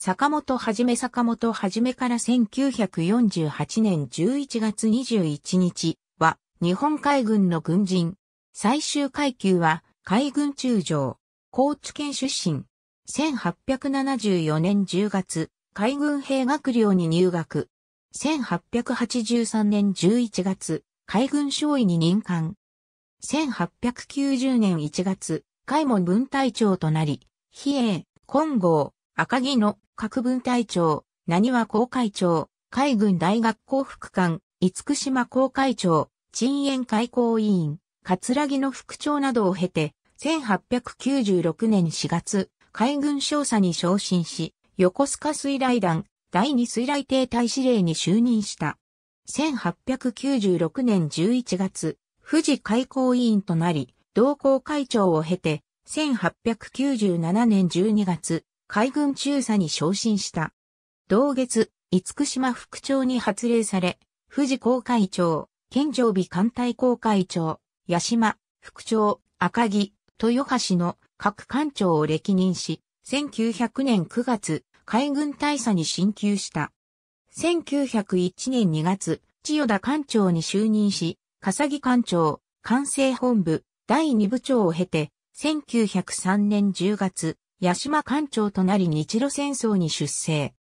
坂本はじめ坂本はじめから1948年11月21日は日本海軍の軍人。最終階級は海軍中将。高知県出身。1874年10月、海軍兵学寮に入学。1883年11月、海軍少尉に任官。1890年1月、海門分隊長となり、比叡、金剛、赤城の各分隊長、何は公会長、海軍大学校副官、五島公会長、陳園開校委員、葛城の副長などを経て、1896年4月、海軍少佐に昇進し、横須賀水雷団第二水雷艇隊司令に就任した。1896年11月、富士開港委員となり、同校会長を経て、1897年12月、海軍中佐に昇進した。同月、五島副長に発令され、富士公会長、県常備艦隊公会長、八島、副長、赤木、豊橋の各艦長を歴任し、1900年9月、海軍大佐に進級した。1901年2月、千代田艦長に就任し、笠木艦長、管制本部、第2部長を経て、1903年10月、八島艦長となり日露戦争に出征。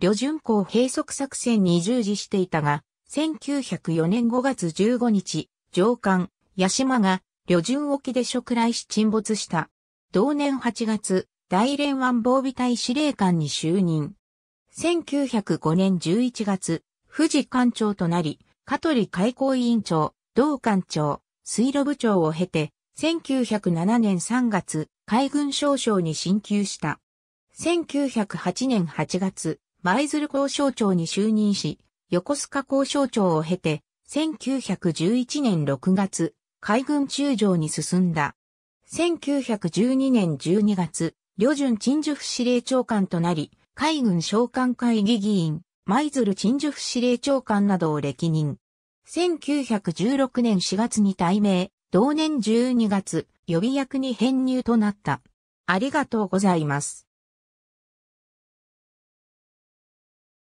旅順港閉塞作戦に従事していたが、1904年5月15日、上官、八島が旅順沖で食来し沈没した。同年8月、大連湾防備隊司令官に就任。1905年11月、富士艦長となり、香取開港委員長、同艦長、水路部長を経て、1907年3月、海軍少将に進級した。1908年8月、舞鶴交渉長に就任し、横須賀交渉長を経て、1911年6月、海軍中将に進んだ。1912年12月、旅順陳述司令長官となり、海軍召喚会議議員、舞鶴陳述司令長官などを歴任。1916年4月に退名、同年12月、予備役に編入となった。ありがとうございます。